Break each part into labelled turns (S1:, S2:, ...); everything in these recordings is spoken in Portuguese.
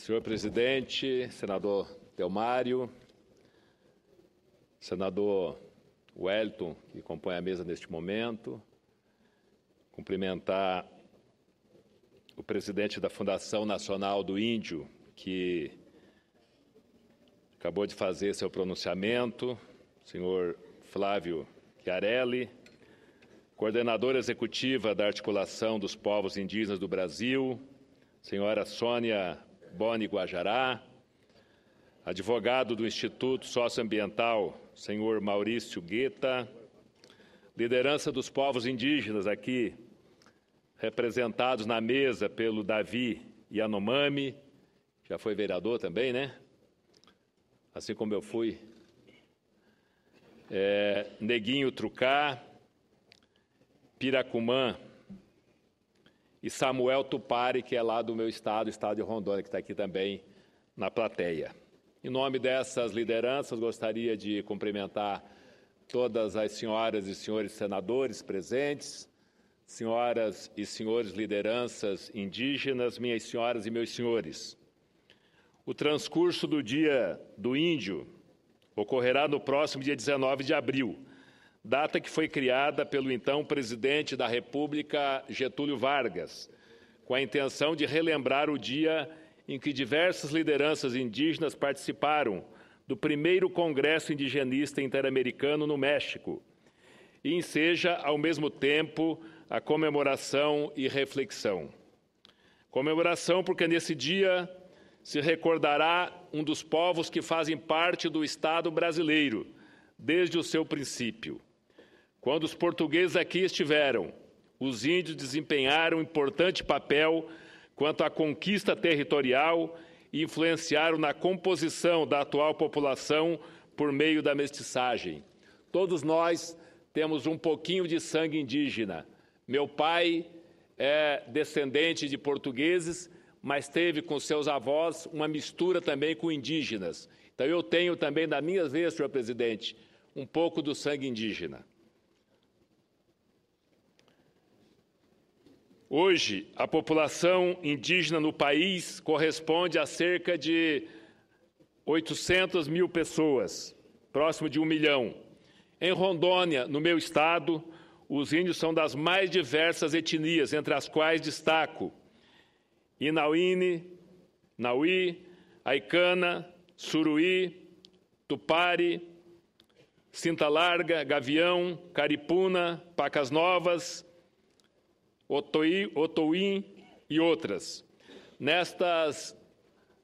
S1: Senhor presidente, senador Delmário, senador Wellington, que compõe a mesa neste momento, cumprimentar o presidente da Fundação Nacional do Índio, que acabou de fazer seu pronunciamento, senhor Flávio Chiarelli, coordenadora executiva da Articulação dos Povos Indígenas do Brasil, senhora Sônia Boni Guajará, advogado do Instituto Socioambiental, senhor Maurício Guetta, liderança dos povos indígenas aqui, representados na mesa pelo Davi Yanomami, já foi vereador também, né? Assim como eu fui. É, Neguinho Trucá, Piracumã, e Samuel Tupari, que é lá do meu estado, estado de Rondônia, que está aqui também na plateia. Em nome dessas lideranças, gostaria de cumprimentar todas as senhoras e senhores senadores presentes, senhoras e senhores lideranças indígenas, minhas senhoras e meus senhores. O transcurso do Dia do Índio ocorrerá no próximo dia 19 de abril, data que foi criada pelo então presidente da República, Getúlio Vargas, com a intenção de relembrar o dia em que diversas lideranças indígenas participaram do primeiro Congresso Indigenista Interamericano no México, e enseja, ao mesmo tempo, a comemoração e reflexão. Comemoração porque nesse dia se recordará um dos povos que fazem parte do Estado brasileiro desde o seu princípio. Quando os portugueses aqui estiveram, os índios desempenharam importante papel quanto à conquista territorial e influenciaram na composição da atual população por meio da mestiçagem. Todos nós temos um pouquinho de sangue indígena. Meu pai é descendente de portugueses, mas teve com seus avós uma mistura também com indígenas. Então eu tenho também na minha vez, senhor presidente, um pouco do sangue indígena. Hoje, a população indígena no país corresponde a cerca de 800 mil pessoas, próximo de um milhão. Em Rondônia, no meu estado, os índios são das mais diversas etnias, entre as quais destaco Inauíne, Nauí, Aicana, Suruí, Tupari, Cinta Larga, Gavião, Caripuna, Pacas Novas, Otoi, Otouim e outras. Nestas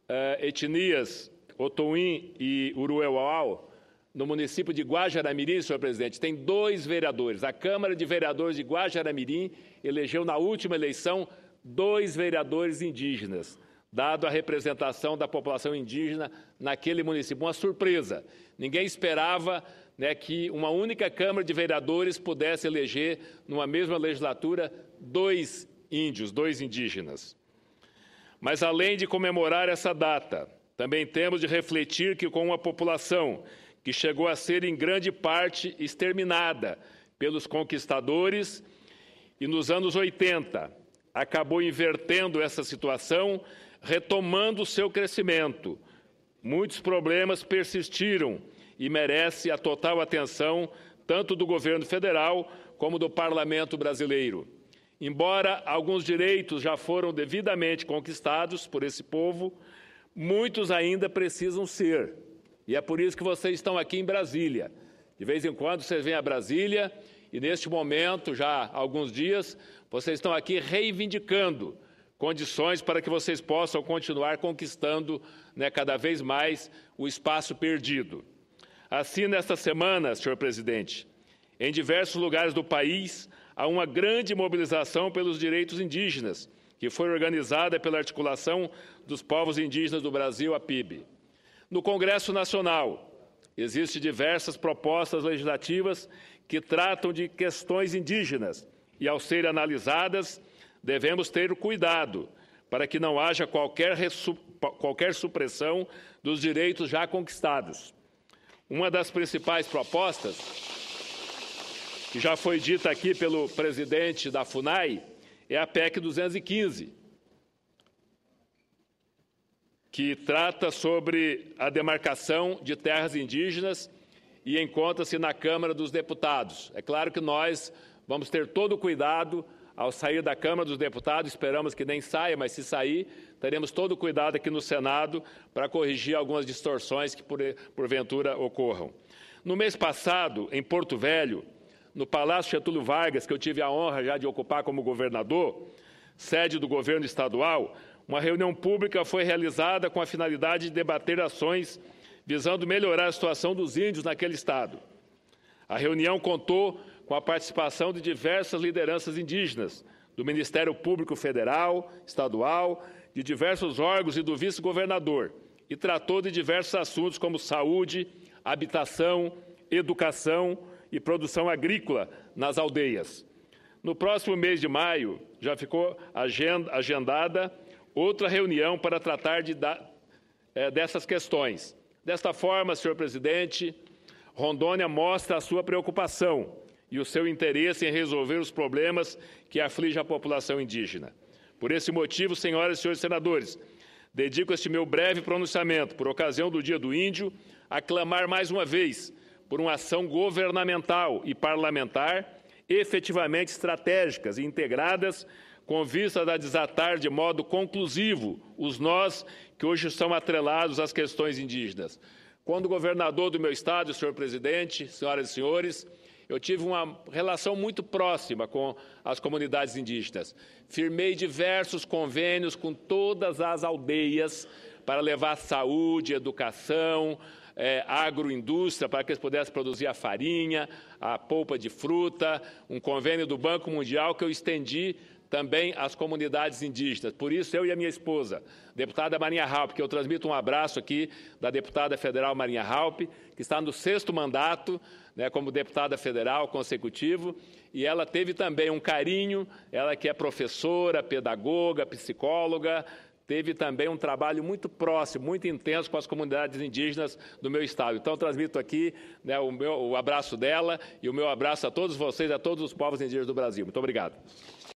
S1: uh, etnias, Otouim e Urueuau, no município de Guajaramirim, senhor presidente, tem dois vereadores. A Câmara de Vereadores de Guajaramirim elegeu na última eleição dois vereadores indígenas, dado a representação da população indígena naquele município. Uma surpresa. Ninguém esperava né, que uma única Câmara de Vereadores pudesse eleger, numa mesma legislatura, dois índios, dois indígenas. Mas, além de comemorar essa data, também temos de refletir que, com uma população que chegou a ser, em grande parte, exterminada pelos conquistadores, e nos anos 80 acabou invertendo essa situação, retomando o seu crescimento. Muitos problemas persistiram e merece a total atenção tanto do governo federal como do parlamento brasileiro. Embora alguns direitos já foram devidamente conquistados por esse povo, muitos ainda precisam ser. E é por isso que vocês estão aqui em Brasília. De vez em quando vocês vêm a Brasília e, neste momento, já há alguns dias, vocês estão aqui reivindicando condições para que vocês possam continuar conquistando né, cada vez mais o espaço perdido. Assim, nesta semana, senhor presidente, em diversos lugares do país, há uma grande mobilização pelos direitos indígenas, que foi organizada pela Articulação dos Povos Indígenas do Brasil, a PIB. No Congresso Nacional, existem diversas propostas legislativas que tratam de questões indígenas e, ao serem analisadas, devemos ter cuidado para que não haja qualquer, qualquer supressão dos direitos já conquistados. Uma das principais propostas, que já foi dita aqui pelo presidente da FUNAI, é a PEC 215, que trata sobre a demarcação de terras indígenas e encontra-se na Câmara dos Deputados. É claro que nós vamos ter todo o cuidado ao sair da Câmara dos Deputados, esperamos que nem saia, mas se sair, teremos todo o cuidado aqui no Senado para corrigir algumas distorções que por, porventura ocorram. No mês passado, em Porto Velho, no Palácio Getúlio Vargas, que eu tive a honra já de ocupar como governador, sede do governo estadual, uma reunião pública foi realizada com a finalidade de debater ações visando melhorar a situação dos índios naquele estado. A reunião contou com a participação de diversas lideranças indígenas, do Ministério Público Federal, Estadual, de diversos órgãos e do vice-governador, e tratou de diversos assuntos como saúde, habitação, educação e produção agrícola nas aldeias. No próximo mês de maio, já ficou agendada outra reunião para tratar de é, dessas questões. Desta forma, senhor presidente, Rondônia mostra a sua preocupação e o seu interesse em resolver os problemas que aflige a população indígena. Por esse motivo, senhoras e senhores senadores, dedico este meu breve pronunciamento, por ocasião do Dia do Índio, a clamar mais uma vez por uma ação governamental e parlamentar efetivamente estratégicas e integradas com vista a desatar de modo conclusivo os nós que hoje são atrelados às questões indígenas. Quando o governador do meu estado, senhor presidente, senhoras e senhores, eu tive uma relação muito próxima com as comunidades indígenas. Firmei diversos convênios com todas as aldeias para levar saúde, educação, é, agroindústria, para que eles pudessem produzir a farinha, a polpa de fruta, um convênio do Banco Mundial que eu estendi também às comunidades indígenas. Por isso, eu e a minha esposa, deputada Marinha Halpe, que eu transmito um abraço aqui da deputada federal Marinha Halpe, que está no sexto mandato né, como deputada federal consecutivo, e ela teve também um carinho, ela que é professora, pedagoga, psicóloga, teve também um trabalho muito próximo, muito intenso com as comunidades indígenas do meu estado. Então, transmito aqui né, o, meu, o abraço dela e o meu abraço a todos vocês, a todos os povos indígenas do Brasil. Muito obrigado.